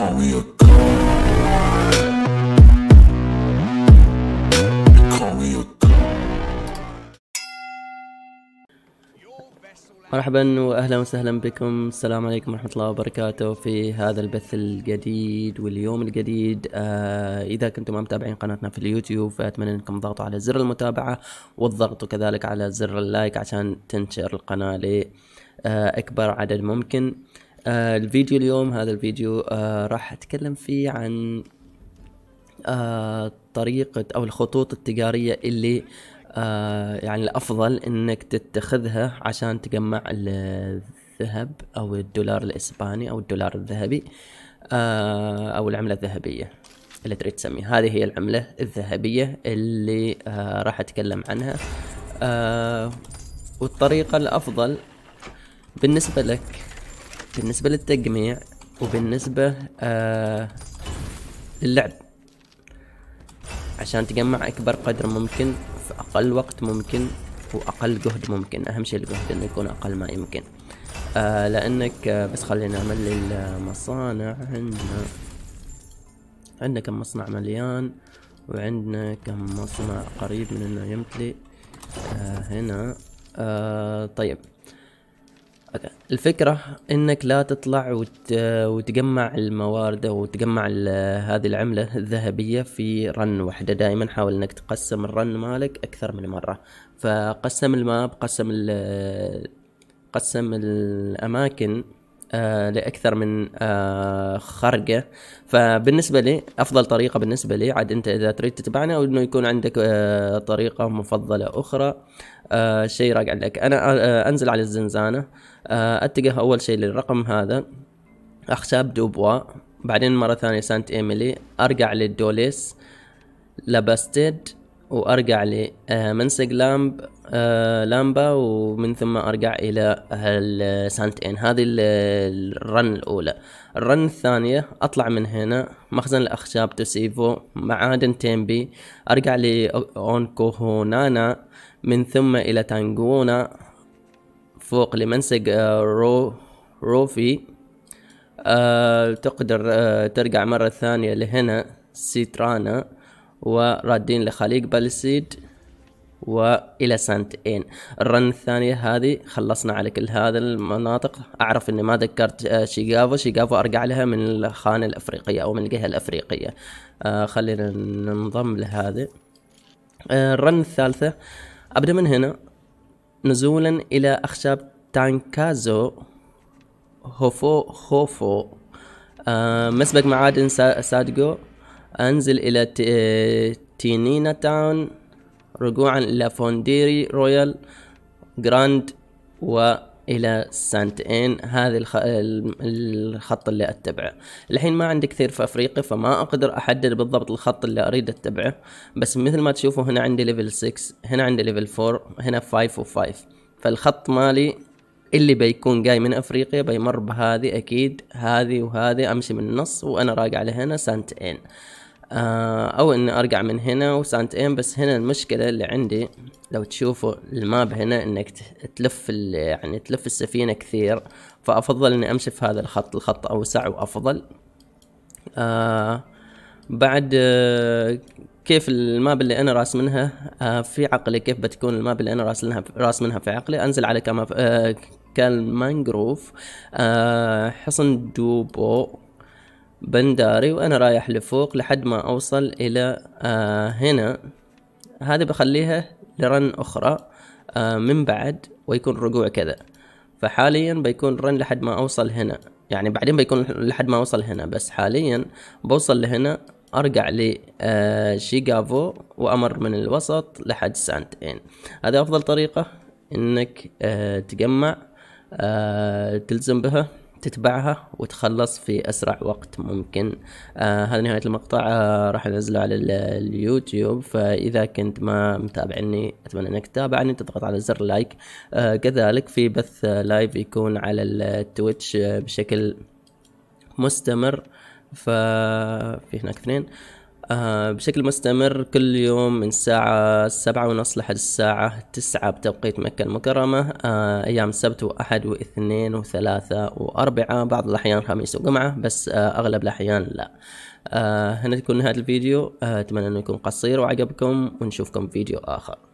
call me a مرحبا واهلا وسهلا بكم السلام عليكم ورحمه الله وبركاته في هذا البث الجديد واليوم الجديد آه اذا كنتم متابعين قناتنا في اليوتيوب فاتمنى انكم تضغطوا على زر المتابعه والضغط كذلك على زر اللايك عشان تنشر القناه لاكبر آه عدد ممكن آه، الفيديو اليوم هذا الفيديو آه، راح اتكلم فيه عن آه، طريقة او الخطوط التجارية اللي يعني الافضل انك تتخذها عشان تجمع الذهب او الدولار الاسباني او الدولار الذهبي او العملة الذهبية اللي تريد تسميها هذه هي العملة الذهبية اللي راح اتكلم عنها والطريقة الافضل بالنسبة لك بالنسبة للتجميع وبالنسبة آه للعب عشان تجمع أكبر قدر ممكن في أقل وقت ممكن وأقل جهد ممكن أهم شيء الجهد إنه يكون أقل ما يمكن آه لأنك آه بس خلينا نعمل المصانع عندنا عندنا كم مصنع مليان وعندنا كم مصنع قريب من إنه يمتلي آه هنا آه طيب الفكرة انك لا تطلع وت... وتجمع الموارد او تجمع ال... هذه العملة الذهبية في رن واحدة دائما حاول انك تقسم الرن مالك اكثر من مرة فقسم الماب قسم ال... قسم الاماكن آه، لاكثر من آه، خرقه فبالنسبه لي افضل طريقه بالنسبه لي عاد انت اذا تريد تتبعنا او انه يكون عندك آه، طريقه مفضله اخرى شيء راجع لك انا انزل على الزنزانه اتجه اول شيء للرقم هذا اخشاب دوبوا بعدين مره ثانيه سانت ايميلي ارجع للدوليس لباستيد وارجع لمنسق لامب آه، لامبا ومن ثم ارجع الى ان هذه الرن الاولى الرن الثانية اطلع من هنا مخزن الاخشاب توسيفو معادن تيمبي ارجع لاونكوهونانا من ثم الى تانجونا فوق لمنسق آه، رو روفي أه تقدر أه ترجع مرة ثانية لهنا سيترانا ورادين لخليج بالسيد والى سنتين الرن الثانية هذه خلصنا على كل هذا المناطق اعرف اني ما ذكرت آه، شيغافو شيغافو ارجع لها من الخانة الافريقية او من الجهة الافريقية آه، خلينا ننضم لهذه آه، الرن الثالثة ابدأ من هنا نزولا الى اخشاب تانكازو هوفو هوفو مسبق معادن سادجو انزل الى تينينا تاون رجوعا إلى فونديري رويال جراند وإلى سانت إن هذا الخط اللي أتبعه الحين ما عندي كثير في أفريقيا فما أقدر أحدد بالضبط الخط اللي أريد أتبعه بس مثل ما تشوفوا هنا عندي ليفل 6 هنا عندي ليفل 4 هنا 5 و5 فالخط مالي اللي بيكون جاي من افريقيا بيمر بهذه اكيد هذه وهذه امشي من النص وانا راجع لهنا ان آه، او اني ارجع من هنا ايم بس هنا المشكله اللي عندي لو تشوفوا الماب هنا انك تلف يعني تلف السفينه كثير فافضل اني امشي في هذا الخط الخط اوسع وافضل آه بعد آه كيف الماب اللي انا راس منها آه في عقلي كيف بتكون الماب اللي انا راس منها راس منها في عقلي انزل على كما آه كالمانجروف آه حصن دوبو بنداري وانا رايح لفوق لحد ما اوصل الى آه هنا هذا بخليها لرن اخرى آه من بعد ويكون رجوع كذا فحاليا بيكون رن لحد ما اوصل هنا يعني بعدين بيكون لحد ما اوصل هنا بس حاليا بوصل لهنا ارجع لشيكافو آه وامر من الوسط لحد سانت ان هذا افضل طريقة انك آه، تجمع آه، تلزم بها تتبعها وتخلص في اسرع وقت ممكن آه هذا نهايه المقطع آه راح انزله على اليوتيوب فاذا كنت ما متابعني اتمنى انك تتابعني تضغط على زر لايك آه كذلك في بث لايف يكون على التويتش بشكل مستمر ففي هناك اثنين آه بشكل مستمر كل يوم من الساعة سبعة ونص لحد الساعة تسعة بتوقيت مكة المكرمة آه أيام السبت وأحد واثنين وثلاثة وأربعة بعض الأحيان خميس وجمعة بس آه أغلب الأحيان لا آه هنا تكون نهاية الفيديو آه أتمنى أنه يكون قصير وعجبكم ونشوفكم فيديو آخر